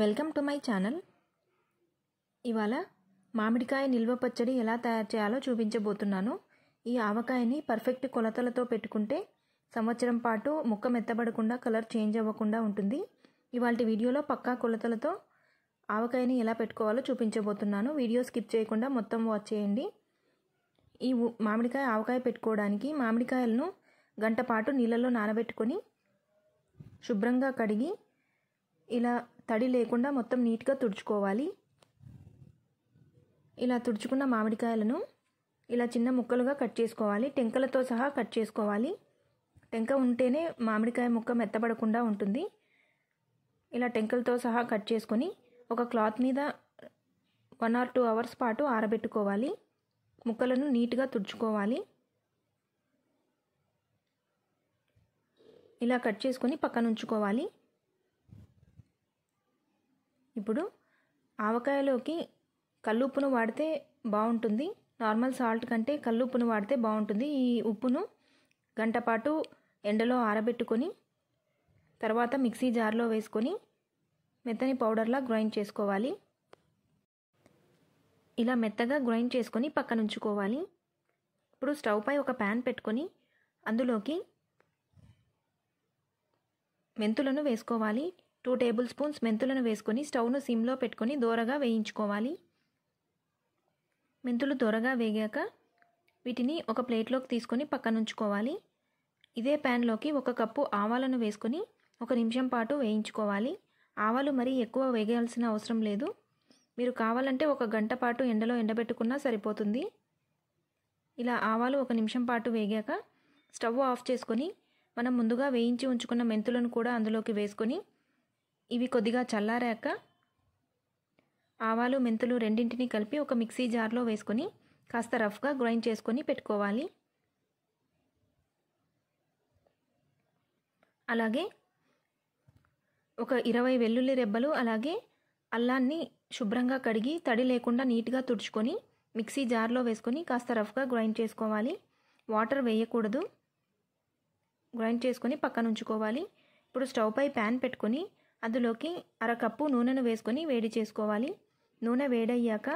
welcome to my channel ఇవాళ మామిడికాయ నిల్వ పచ్చడి ఎలా తయారు చేయాలో చూపించబోతున్నాను ఈ ఆవకాయని పర్ఫెక్ట్ కొలతలతో పెట్టుకుంటే సంవత్సరం పాటు ముక్క మెత్తబడకుండా కలర్ చేంజ్ అవ్వకుండా ఉంటుంది ఇవాళ వీడియోలో పక్కా కొలతలతో ఆవకాయని ఎలా పెట్టుకోవాలో చూపించబోతున్నాను వీడియో స్కిప్ చేయకుండా మొత్తం వాచ్ చేయండి ఈ మామిడికాయ ఆవకాయ పెట్టుకోవడానికి మామిడికాయలను గంట పాటు నీళ్ళలో నానబెట్టుకొని శుభ్రంగా కడిగి ఇలా తడి లేకుండా మొత్తం నీట్గా తుడుచుకోవాలి ఇలా తుడుచుకున్న మామిడికాయలను ఇలా చిన్న ముక్కలుగా కట్ చేసుకోవాలి టెంకలతో సహా కట్ చేసుకోవాలి టెంక ఉంటేనే మామిడికాయ ముక్క మెత్తబడకుండా ఉంటుంది ఇలా టెంకలతో సహా కట్ చేసుకొని ఒక క్లాత్ మీద వన్ ఆర్ టూ అవర్స్ పాటు ఆరబెట్టుకోవాలి ముక్కలను నీట్గా తుడుచుకోవాలి ఇలా కట్ చేసుకొని పక్కన ఉంచుకోవాలి ఇప్పుడు ఆవకాయలోకి కల్లుప్పును వాడితే బాగుంటుంది నార్మల్ సాల్ట్ కంటే కల్లుప్పును వాడితే బాగుంటుంది ఈ ఉప్పును గంటపాటు ఎండలో ఆరబెట్టుకొని తర్వాత మిక్సీ జార్లో వేసుకొని మెత్తని పౌడర్లా గ్రైండ్ చేసుకోవాలి ఇలా మెత్తగా గ్రైండ్ చేసుకొని పక్కన ఉంచుకోవాలి ఇప్పుడు స్టవ్ పై ఒక ప్యాన్ పెట్టుకొని అందులోకి మెంతులను వేసుకోవాలి టూ టేబుల్ స్పూన్స్ మెంతులను వేసుకొని స్టవ్ను సిమ్లో పెట్టుకొని దూరగా వేయించుకోవాలి మెంతులు దూరగా వేగాక వీటిని ఒక ప్లేట్లోకి తీసుకొని పక్కనుంచుకోవాలి ఇదే ప్యాన్లోకి ఒక కప్పు ఆవాలను వేసుకొని ఒక నిమిషం పాటు వేయించుకోవాలి ఆవాలు మరీ ఎక్కువ వేగాల్సిన అవసరం లేదు మీరు కావాలంటే ఒక గంట పాటు ఎండలో ఎండబెట్టుకున్నా సరిపోతుంది ఇలా ఆవాలు ఒక నిమిషం పాటు వేగాక స్టవ్ ఆఫ్ చేసుకొని మనం ముందుగా వేయించి ఉంచుకున్న మెంతులను కూడా అందులోకి వేసుకొని ఇవి కొద్దిగా చల్లారాక ఆవాలు మెంతులు రెండింటిని కలిపి ఒక మిక్సీ జార్లో వేసుకొని కాస్త రఫ్గా గ్రైండ్ చేసుకొని పెట్టుకోవాలి అలాగే ఒక ఇరవై వెల్లుల్లి రెబ్బలు అలాగే అల్లాన్ని శుభ్రంగా కడిగి తడి లేకుండా నీట్గా తుడుచుకొని మిక్సీ జార్లో వేసుకొని కాస్త రఫ్గా గ్రైండ్ చేసుకోవాలి వాటర్ వేయకూడదు గ్రైండ్ చేసుకొని పక్కన ఉంచుకోవాలి ఇప్పుడు స్టవ్ పై ప్యాన్ పెట్టుకొని అందులోకి అరకప్పు నూనెను వేసుకొని వేడి చేసుకోవాలి నూనె వేడయ్యాక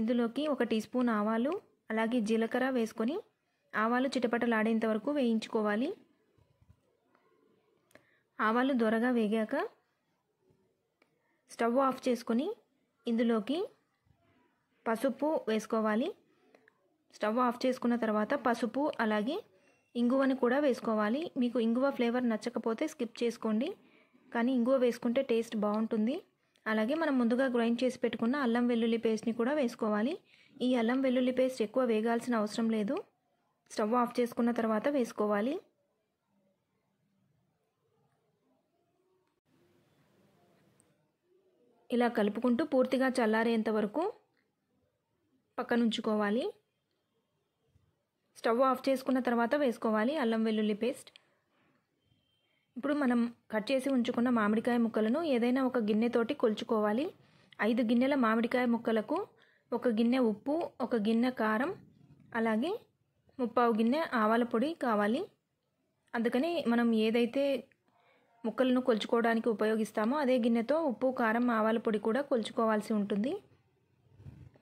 ఇందులోకి ఒక టీ స్పూన్ ఆవాలు అలాగే జీలకర్ర వేసుకొని ఆవాలు చిటపటలాడేంత వరకు వేయించుకోవాలి ఆవాలు దొరగా వేగాక స్టవ్ ఆఫ్ చేసుకొని ఇందులోకి పసుపు వేసుకోవాలి స్టవ్ ఆఫ్ చేసుకున్న తర్వాత పసుపు అలాగే ఇంగువని కూడా వేసుకోవాలి మీకు ఇంగువ ఫ్లేవర్ నచ్చకపోతే స్కిప్ చేసుకోండి కానీ ఇంగువ వేసుకుంటే టేస్ట్ బాగుంటుంది అలాగే మనం ముందుగా గ్రైండ్ చేసి పెట్టుకున్న అల్లం వెల్లుల్లి పేస్ట్ని కూడా వేసుకోవాలి ఈ అల్లం వెల్లుల్లి పేస్ట్ ఎక్కువ వేగాల్సిన అవసరం లేదు స్టవ్ ఆఫ్ చేసుకున్న తర్వాత వేసుకోవాలి ఇలా కలుపుకుంటూ పూర్తిగా చల్లారేంత వరకు పక్కనుంచుకోవాలి స్టవ్ ఆఫ్ చేసుకున్న తర్వాత వేసుకోవాలి అల్లం వెల్లుల్లి పేస్ట్ ఇప్పుడు మనం కట్ చేసి ఉంచుకున్న మామిడికాయ ముక్కలను ఏదైనా ఒక గిన్నెతోటి కొలుచుకోవాలి ఐదు గిన్నెల మామిడికాయ ముక్కలకు ఒక గిన్నె ఉప్పు ఒక గిన్నె కారం అలాగే ముప్పావు గిన్నె ఆవాల పొడి కావాలి అందుకని మనం ఏదైతే ముక్కలను కొలుచుకోవడానికి ఉపయోగిస్తామో అదే గిన్నెతో ఉప్పు కారం ఆవాల పొడి కూడా కొలుచుకోవాల్సి ఉంటుంది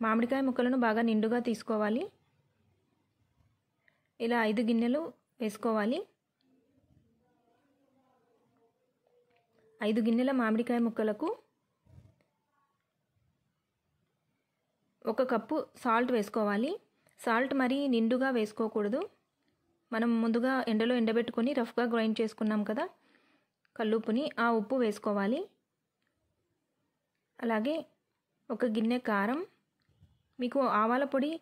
మామిడికాయ ముక్కలను బాగా నిండుగా తీసుకోవాలి ఇలా ఐదు గిన్నెలు వేసుకోవాలి ఐదు గిన్నెల మామిడికాయ ముక్కలకు ఒక కప్పు సాల్ట్ వేసుకోవాలి సాల్ట్ మరీ నిండుగా వేసుకోకూడదు మనం ముందుగా ఎండలో ఎండబెట్టుకొని రఫ్గా గ్రైండ్ చేసుకున్నాం కదా కల్లుపుని ఆ ఉప్పు వేసుకోవాలి అలాగే ఒక గిన్నె కారం మీకు ఆవాల పొడి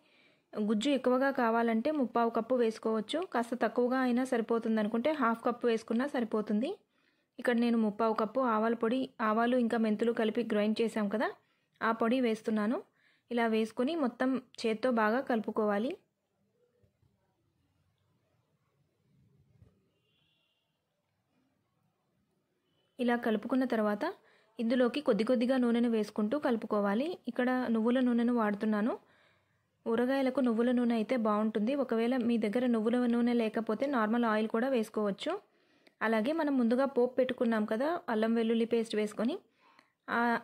గుజ్జు ఎక్కువగా కావాలంటే ముప్పావు కప్పు వేసుకోవచ్చు కాస్త తక్కువగా అయినా సరిపోతుంది అనుకుంటే హాఫ్ కప్పు వేసుకున్నా సరిపోతుంది ఇక్కడ నేను ముప్పావు కప్పు ఆవాల పొడి ఆవాలు ఇంకా మెంతులు కలిపి గ్రైండ్ చేసాం కదా ఆ పొడి వేస్తున్నాను ఇలా వేసుకొని మొత్తం చేత్తో బాగా కలుపుకోవాలి ఇలా కలుపుకున్న తర్వాత ఇందులోకి కొద్ది కొద్దిగా నూనెను వేసుకుంటూ కలుపుకోవాలి ఇక్కడ నువ్వుల నూనెను వాడుతున్నాను ఊరగాయలకు నువ్వుల నూనె అయితే బాగుంటుంది ఒకవేళ మీ దగ్గర నువ్వుల నూనె లేకపోతే నార్మల్ ఆయిల్ కూడా వేసుకోవచ్చు అలాగే మనం ముందుగా పోపు పెట్టుకున్నాం కదా అల్లం వెల్లుల్లి పేస్ట్ వేసుకొని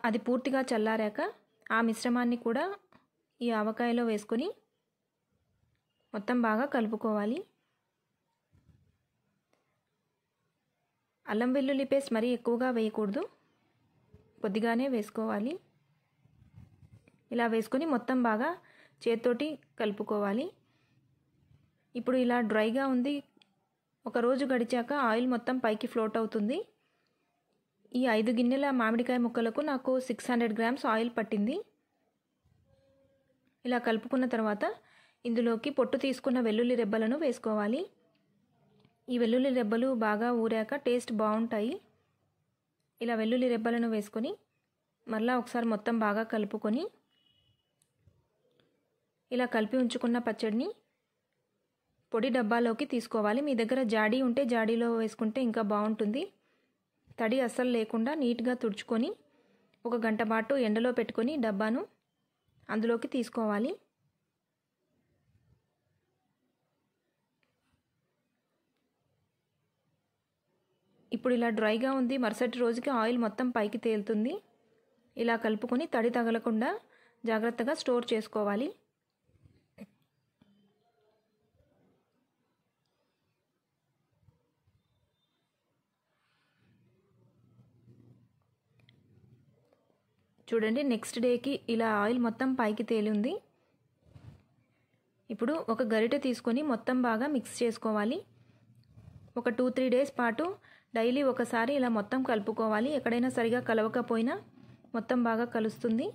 అది పూర్తిగా చల్లారాక ఆ మిశ్రమాన్ని కూడా ఈ ఆవకాయలో వేసుకొని మొత్తం బాగా కలుపుకోవాలి అల్లం వెల్లుల్లి పేస్ట్ మరీ ఎక్కువగా వేయకూడదు కొద్దిగానే వేసుకోవాలి ఇలా వేసుకొని మొత్తం బాగా చేత్తోటి కలుపుకోవాలి ఇప్పుడు ఇలా డ్రైగా ఉంది ఒక రోజు గడిచాక ఆయిల్ మొత్తం పైకి ఫ్లోట్ అవుతుంది ఈ ఐదు గిన్నెల మామిడికాయ ముక్కలకు నాకు సిక్స్ హండ్రెడ్ గ్రామ్స్ ఆయిల్ పట్టింది ఇలా కలుపుకున్న తర్వాత ఇందులోకి పొట్టు తీసుకున్న వెల్లుల్లి రెబ్బలను వేసుకోవాలి ఈ వెల్లుల్లి రెబ్బలు బాగా ఊరాక టేస్ట్ బాగుంటాయి ఇలా వెల్లుల్లి రెబ్బలను వేసుకొని మరలా ఒకసారి మొత్తం బాగా కలుపుకొని ఇలా కలిపి ఉంచుకున్న పచ్చడిని పొడి డబ్బాలోకి తీసుకోవాలి మీ దగ్గర జాడి ఉంటే జాడీలో వేసుకుంటే ఇంకా బాగుంటుంది తడి అస్సలు లేకుండా నీట్గా తుడుచుకొని ఒక గంట పాటు ఎండలో పెట్టుకొని డబ్బాను అందులోకి తీసుకోవాలి ఇప్పుడు ఇలా డ్రైగా ఉంది మరుసటి రోజుకి ఆయిల్ మొత్తం పైకి తేలుతుంది ఇలా కలుపుకొని తడి తగలకుండా జాగ్రత్తగా స్టోర్ చేసుకోవాలి చూడండి నెక్స్ట్ డేకి ఇలా ఆయిల్ మొత్తం పైకి తేలింది ఇప్పుడు ఒక గరిట తీసుకొని మొత్తం బాగా మిక్స్ చేసుకోవాలి ఒక టూ త్రీ డేస్ పాటు డైలీ ఒకసారి ఇలా మొత్తం కలుపుకోవాలి ఎక్కడైనా సరిగా కలవకపోయినా మొత్తం బాగా కలుస్తుంది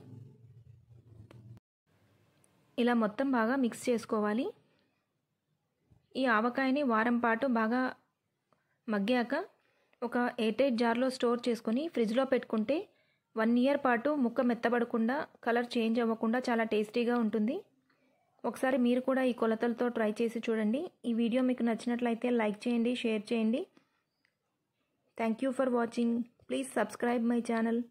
ఇలా మొత్తం బాగా మిక్స్ చేసుకోవాలి ఈ ఆవకాయని వారం పాటు బాగా మగ్గాక ఒక ఎయిట్ ఎయిట్ జార్లో స్టోర్ చేసుకొని ఫ్రిడ్జ్లో పెట్టుకుంటే వన్ ఇయర్ పాటు ముక్క మెత్తబడకుండా కలర్ చేంజ్ అవ్వకుండా చాలా టేస్టీగా ఉంటుంది ఒకసారి మీరు కూడా ఈ కొలతలతో ట్రై చేసి చూడండి ఈ వీడియో మీకు నచ్చినట్లయితే లైక్ చేయండి షేర్ చేయండి thank you for watching please subscribe my channel